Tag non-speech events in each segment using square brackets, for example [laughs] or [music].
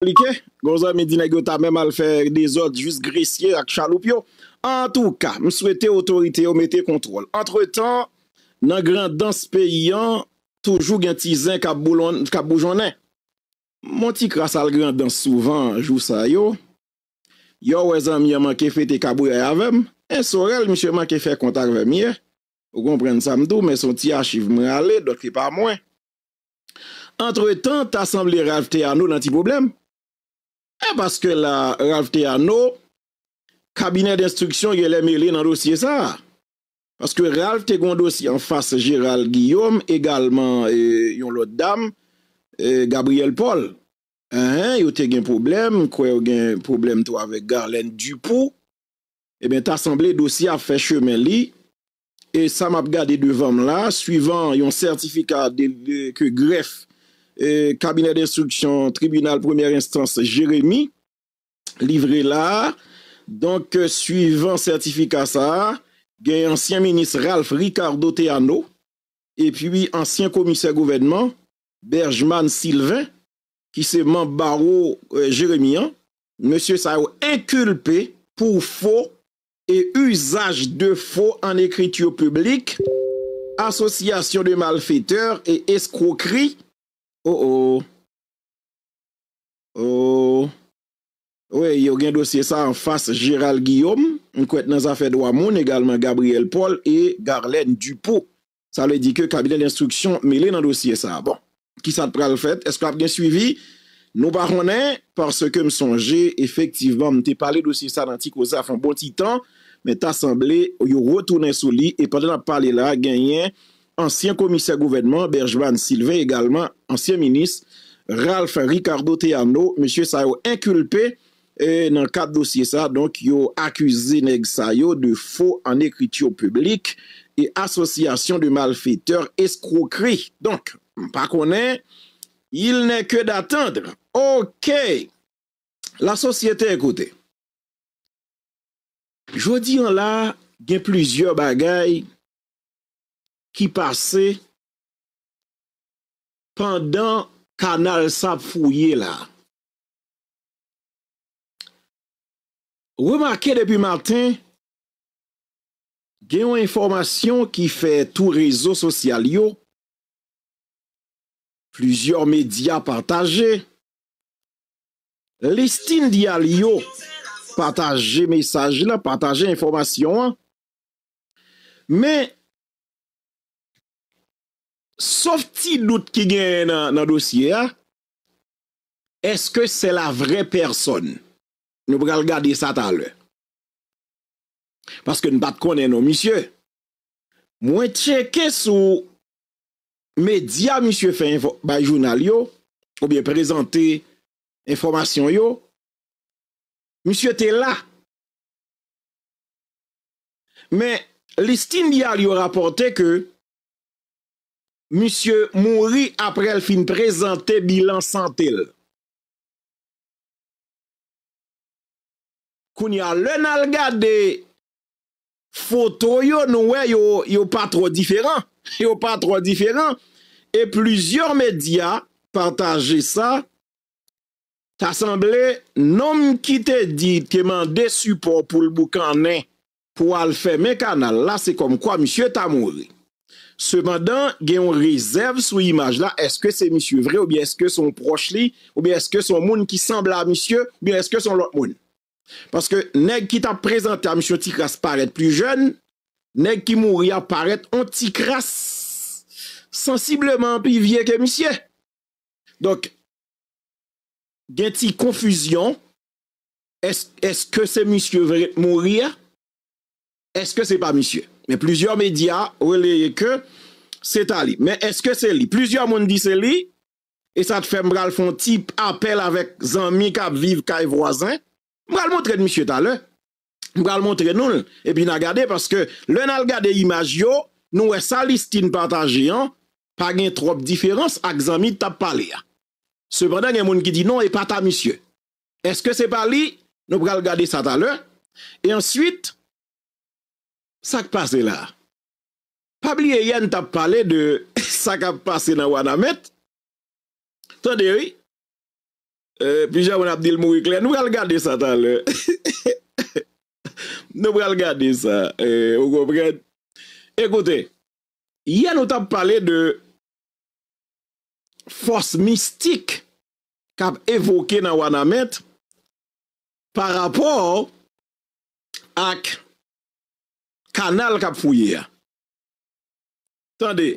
Like, gonzo mi dine gyo ta mèm al fèr de zot juz gresye ak chaloup yo. An tou ka, m sou ete otorite yo mette kontrol. Antre tan, nan grandans pe yon, toujou gen ti zin kap boujonen. Mon ti kras al grandans souvan jou sa yo. Yo wè zan mi a e manke fè te kabou ya avèm. En sorel, mi sou manke fè kontar vèm ye. O gon pren samdo, men son ti achiv mre ale, dotri pa mwen. Antre tan, ta sanb li ravte ya nou nan ti problem. Eh, paske la Ralph Tejano, kabinet d'instruksyon yon lè mê lè nan dosye sa. Paske Ralph te gwen dosye an fase Gérald Guillaume, egalman eh, yon lot dam, eh, Gabriel Paul. Eh, yon te gen problem, kwen gen problem to avè Garland Dupou, e eh ben ta asemble dosye a fè chèmen li, e sa map gade devan la, suivan yon sertifikat ke gref cabinet d'instruction, tribunal première instance Jérémy, livré là. Donc, euh, suivant certificat ça, ancien ministre Ralph Ricardo Teano, et puis ancien commissaire gouvernement Bergman Sylvain, qui c'est membre barreau euh, Jérémy, hein. monsieur Sao inculpé pour faux et usage de faux en écriture publique, association de malfaiteurs et escroquerie Oh oh, oh, we yon gen dosye sa an fas Gérald Guillaume, an kwet nan zafèd waman, egalman Gabriel Paul, e Garlen Dupot, sa le di ke kabine l'instruksyon mele nan dosye sa. Bon, ki sa te pral fèt, esk la gen suivi? Nou baronè, parce ke m sonje, efektivman, m te pale dosye sa nan ti kouza fèm bon ti tan, men ta samblé, yo rotounen sou li, e pandè la pale la, gen yen, ansyen komisyen gouvenman, Berjman Silve, egalman ansyen minis, Ralph Ricardo Tejano, monsye sa yo inkulpe, nan kat dosye sa, yo akwize neg sa yo, de fo an ekritio publik, e asosyasyon de malfeteur eskrokri. Donk, mpa konen, il ne ke datendre. Ok, la sosyete ekote. Jodi an la, gen plizye bagay, ki pase pandan kanal sap fouye la. Remake depi matin, genyon informasyon ki fe tou rezo sosyal yo, plujor media pataje, listin diyal yo pataje mesaje la, pataje informasyon an, men Sof ti dout ki gen nan dosye a, eske se la vre person? Nou pou kal gade sata alwe. Paske nou bat konen nou, misye, mwen cheke sou media misye fe bajounal yo, ou bien prezante informasyon yo, misye te la. Men listin di al yo raporte ke Monsie Mouri apre el fin prezante bilan santel. Koun ya le nalga de fotoyo noue yo pa tro diferan. Yo pa tro diferan. E pluzior media partaje sa. Ta sanble, nom ki te di te man de supo pou lbou kanen. Po al fe me kanal la se kom kwa monsie ta Mouri. seman dan gen yon rezerv sou imaj la eske se misye vre ou bien eske son proche li ou bien eske son moun ki sembla misye ou bien eske son lot moun paske neg ki ta prezante a misye ti kras paret plus jen neg ki mouri a paret onti kras sensibleman pi vie ke misye donk gen ti konfuzyon eske se misye vre mouri a eske se pa misye Mè plüzyon mè diya wè lè ye ke se ta li. Mè eske se li? Plüzyon moun di se li e sa te fè mbral fon tip apel avèk zanmi kap viv ka evroazan mbral montre de misye ta lè. Mbral montre nou. E pi nagade paske lè nal gade imaj yo nou wè sa listin pata jean pa gen trope diferans ak zanmi tap pale ya. Se prenen gen moun ki di nou e pata misye. Eske se pale? Nou mbral gade sa ta lè. E answit Sak pase la. Pabliye yan tap pale de [laughs] sak ap pase nan wana met. Tande yoy. Euh, Pijan wana abdil mou yikle. Nou bral gade sa tan le. [laughs] Nou bral gade sa. Euh, ou gopred. Ekote. Yen nou tap pale de... Fos mistik. Kap evoke nan wana met. Par rapor... Ak... kanal kap fouye ya. Tande,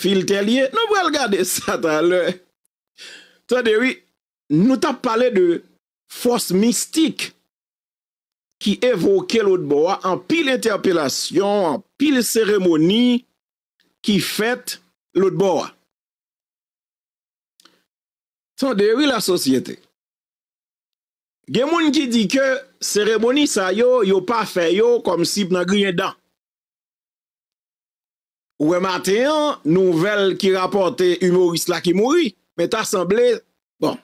fil telye, nou pou el gade [laughs] sa talè. Tande, oui, nou tap pale de fos mistik ki evoke lout bo a an pil interpelasyon, an pil seremoni ki fète lout bo a. Tande, oui, la sosyete. Gen moun ki di ke, seremoni sa yo, yo pa fe yo, kom si p nan griye dan. Ouwe, mantean, nouvel ki rapote, humoriste la ki mouri, men ta asemble, bon,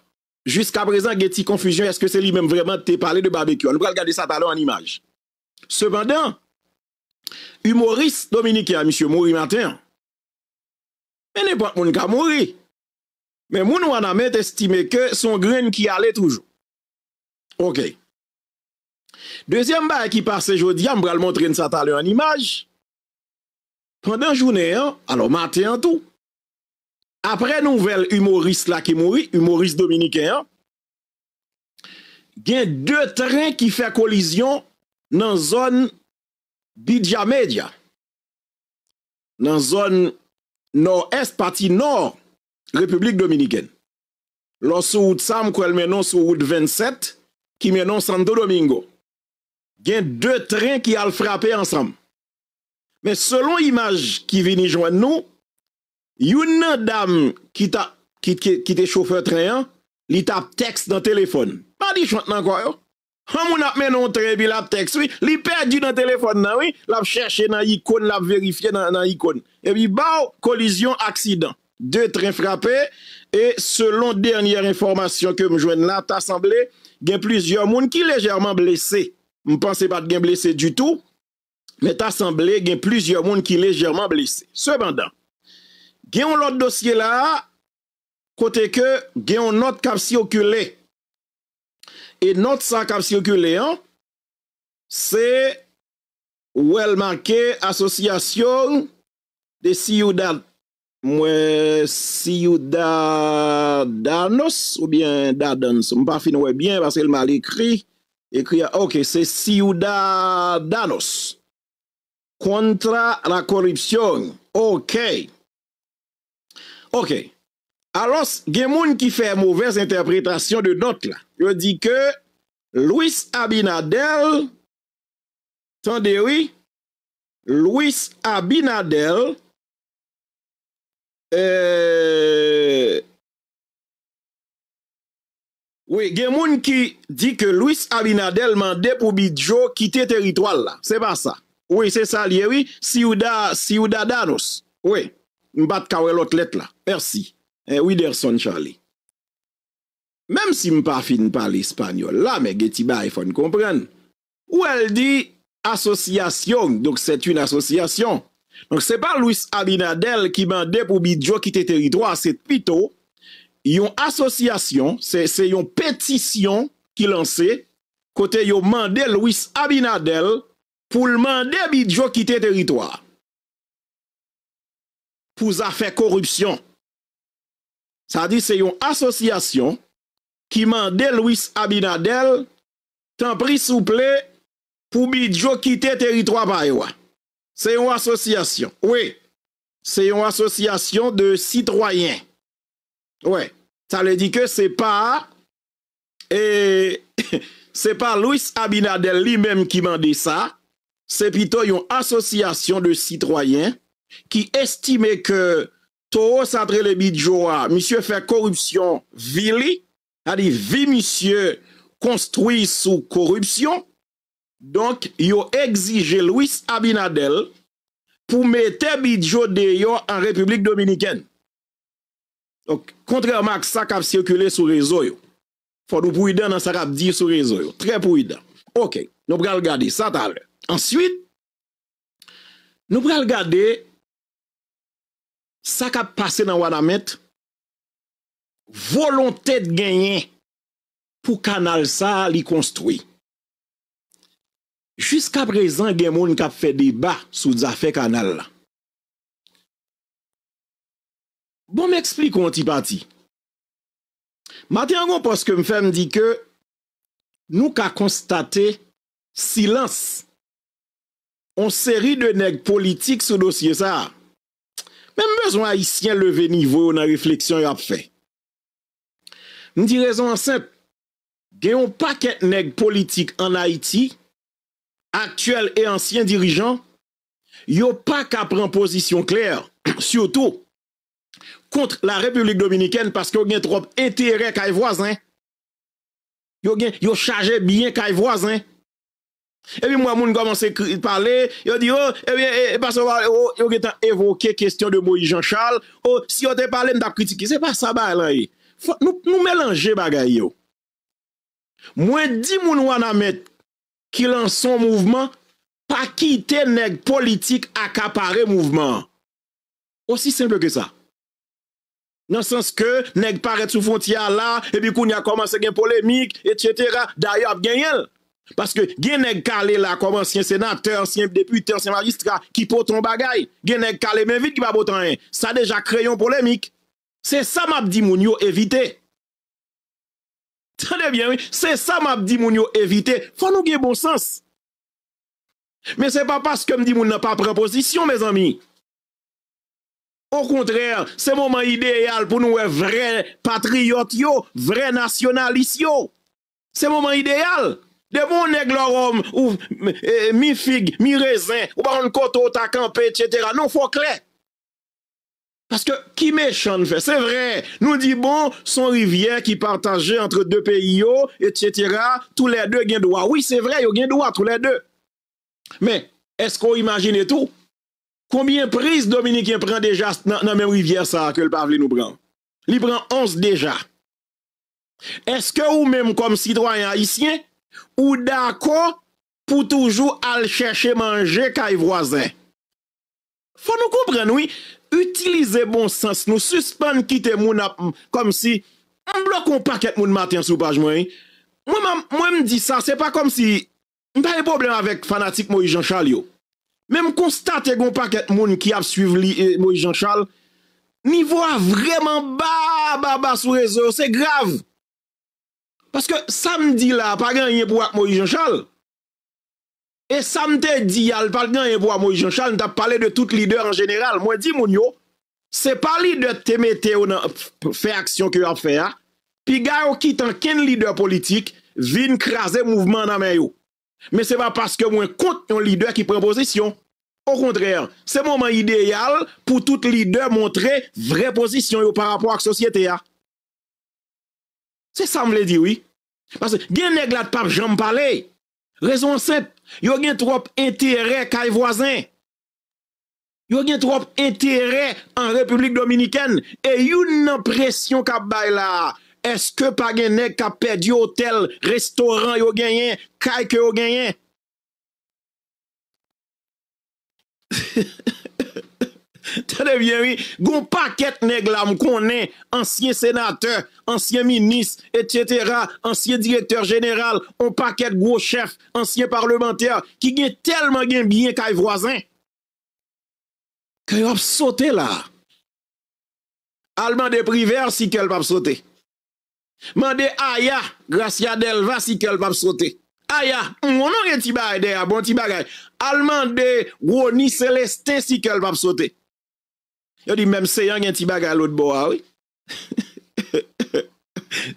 jiska prezan gen ti konfijon, eske se li menm vreman te pale de barbekyon. Nou pral gade sa talon an imaj. Sebandan, humoriste Dominique ya, monsi mouri mantean, men ne pan moun ka mouri. Men moun wana met estime ke, son griye ki ale toujou. Ok. Dezyem ba ekipa se jodi, ambre al montren sata le an imaj. Pendan jounen an, alo maten an tou, apre nouvel humoris la kemouri, humoris dominiken an, gen de tren ki fe kolizyon nan zon bidja medya. Nan zon nor est pati nor Republik Dominiken. Lon sou wout sam kwen menon sou wout ven sete, qui mène Santo Domingo, gen deux trains qui al frappé ensemble. Mais selon l'image qui vient joindre nous, une dame qui t'a qui était chauffeur train, li tape texte dans téléphone. Pas dit chante quoi yo. Han a menon train la texte oui, li perdu dans téléphone nan oui, l'a cherché dans icône, l'a vérifié dans l'icône. icône. Et puis bao collision accident. Deux trains frappés, E selon dernyer informasyon ke mjwen la, ta asemble gen plizye moun ki lejerman blese. Mpense pa te gen blese du tou, men ta asemble gen plizye moun ki lejerman blese. Sebandan, gen yon lot dosye la, kote ke gen yon not kapsi okule. E not sa kapsi okule, se ou el manke asosyasyon de si ou dan. Mwen si you da danos ou bien da danos. Mwen pa fin wè byen pasèl mal ekri. Ekri ya, ok, se si you da danos. Kontra la korripsyon. Ok. Ok. Aros, gen moun ki fè mouvez interpretasyon de dot la. Jwe di ke, Louis Abinadel, tande wè, Louis Abinadel, Eh. Ouè, gen moun ki di ke Louis Alina Delman depoubi Djo kite teritwal la. Se ba sa. Ouè, se sa liye, si ou da Danos. Ouè, mbat kawelot let la. Persi. Ouè, eh, Derson Charlie. Mem si m pa fin pa l'Espanyol la, me geti ba e fon kompren. Ouè, el di asosyasyon. Dok, set yon asosyasyon. Donk se pa Louis Abinadel ki mande pou bi djo kite teritwa, se pito yon asosyasyon, se yon petisyon ki lanse kote yon mande Louis Abinadel pou l mande bi djo kite teritwa. Pou za fe korupsyon. Sa di se yon asosyasyon ki mande Louis Abinadel tan prisouple pou bi djo kite teritwa baywa. c'est une association. Oui, c'est une association de citoyens. Oui, ça veut dire que c'est pas et [laughs] c'est pas Louis Abinadel lui-même qui m'a dit ça, c'est plutôt une association de citoyens qui estime que Toro Sadre le Bidjoa, monsieur fait corruption vili, c'est-à-dire vie monsieur construit sous corruption, Donk, yo egzije Louis Abinadel pou me te bidjo de yo an Republik Dominikèn. Donk, kontreman ak sa kap sirkule sou rezo yo. Fwa nou pou yi den nan sa kap di sou rezo yo. Tre pou yi den. Ok, nou pral gade, sa talre. Ansywit, nou pral gade, sa kap pase nan wad amet, volontè de genyen pou kanal sa li konstoui. Jiska prezant gen moun ki ap fè debat sou zafè kanal la. Bon mè eksplik kon ti pati. Mati an kon pòs ke m fè m di ke, nou ka konstate silans. On seri de neg politik sou dosye sa. Mè m bezon Haitien leve nivou nan refleksyon ki ap fè. Mè di rezon an sep, gen yon paket neg politik an Haiti, aktyel e ansyen dirijan, yo pa ka pren posisyon kler, [coughs] syoto, kontre la republik dominiken, paske yo gen trope etere kay voazen. Yo chaje bien kay voazen. Ebi mwen moun komanse parle, yo di yo, ebi, paske yo gen tan evoke kestyon de Moui Jean Charles, oh, si yo te pale mta kritike, se pa sa ba elay. Eh. Nou melange bagay yo. Mwen di moun moun wana met qui lance son mouvement, pas quitter nèg politique accaparé mouvement. Aussi simple que ça. Dans le sens que nèg paraît sous frontière là, et puis qu'on a commencé polémique, etc. D'ailleurs, bien parce que, gen nèg kale la, comme ancien sénateur, ancien député, ancien magistrat, qui porte ton bagay. Gen nèg kale, mais vite qui va ça déjà créé une polémique. C'est ça, m'a dit, moun Tane byen, se sa map di moun yo evite, fwa nou gen bon sens. Men se pa pas kem di moun nan pa preposisyon, me zami. Ou kontrèl, se moun man ideyal pou nou e vre patriot yo, vre nasyonalis yo. Se moun man ideyal, de moun neg lor om ou mi fig, mi rezen, ou ba an koto, ta kampe, etc. Non fwa klet. Paske, ki mechande fe? Se vre, nou di bon, son rivier ki partaje entre de peyi yo, et cetera, tou le de gen doa. Oui, se vre, yo gen doa tou le de. Men, esko imagine tou? Koumbyen pris Dominikien pren deja nan men rivier sa ke l'pav li nou pren? Li pren 11 deja. Eske ou menm kom sitroyen haisyen, ou da kon pou toujou al chèche manje kaj vroazen? Fò nou koupren, oui, Utilize bon sens nou, suspane kite moun ap kom si, m blo kon paket moun maten sou baj mwen. Mwen m di sa, se pa kom si, m paye problem avèk fanatik Moui Jean-Charles yo. Men m konstate kon paket moun ki ap suive li eh, Moui Jean-Charles, nivou a vreman ba, ba, ba sou rezo, se grav. Paske samdi la, pa gen yon pou ak Moui Jean-Charles. E sa mte di yal, pal gen yon e vo a mou, Jean-Charles, nou ta pale de tout leader en general, mwen di moun yo, se pal leader te mete yo nan, fe aksyon ki yo ap fe ya, pi gayo ki tan ken leader politik, vin krasen mouvment nan men yo. Men se va paske mwen kont yon leader ki pren posisyon. Au kontre, se mouman ideal, pou tout leader montre, vre posisyon yo par apwa ak sosyete ya. Se sa mwen li di wii, gen neg la tpap jom pale, rezon sep, Yo gen trop interè kaj voazen. Yo gen trop interè an Republik Dominiken. E yon nan presyon kap bay la. Eske pa gen ne kapè di hotel, restaurant yo genyen, kaj ke yo genyen? He he he. [laughs] Tadebyenwi, goun paket neglam konen, ansyen senate, ansyen minis, etyetera, ansyen direktor general, goun paket goun chef, ansyen parlementer, ki gen telman gen byen kay vwazen. Kay ap sote la. Alman de priver si kel pap sote. Mande aya, Gratia Delva si kel pap sote. Aya, moun an gen ti bay de ya, bon ti bay de ya. Alman de gouni seleste si kel pap sote. Yo di mèm se yon gen ti bag a lout bo a, wè. [laughs]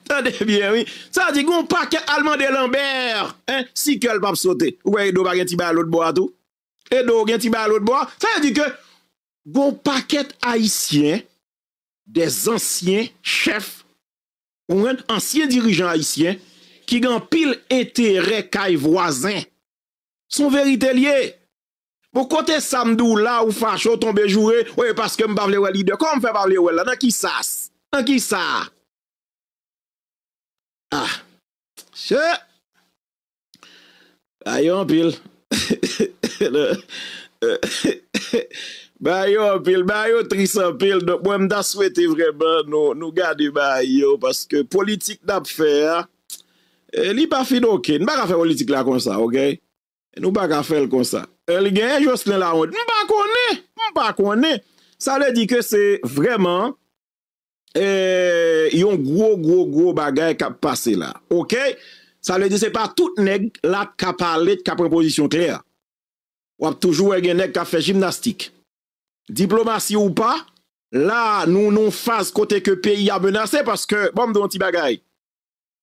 Tande bien, wè. Sa di goun paket Alman de Lambert, si kel pap sote. Ou wè, gen ti bag a lout bo a tou. Gen ti bag a lout bo a. Sa di goun paket Haitien, des ansyen chef, ou en ansyen dirijen Haitien, ki gen pil ete rekay voisin. Son verite liye. Mou bon, kote samdou la ou fache ou tombe jure, wè paske m bavle wè li de kon m fè bavle wè la, nan ki sas. Nan ki sa. Ah. Che. Bayo anpil. [laughs] Bayo anpil. Bayo tris anpil. Mwen m da swete vremen nou gade bayo paske politik nap fè. Eh, li pa fin ok. Nba gafè politik la kon sa, ok? E nou pa ka fèl kon sa. El gen, jòs lè la ond, nou pa konè, nou pa konè. Sa lè di ke se vreman e, yon gwo, gwo, gwo bagay kap pase la. Ok? Sa lè di se pa tout neg lat kap alèt kap reposisyon klè. Wap toujou el gen neg kap fè jimnastik. Diplomasi ou pa, la nou non faz kote ke peyi a menase paske bom don ti bagay.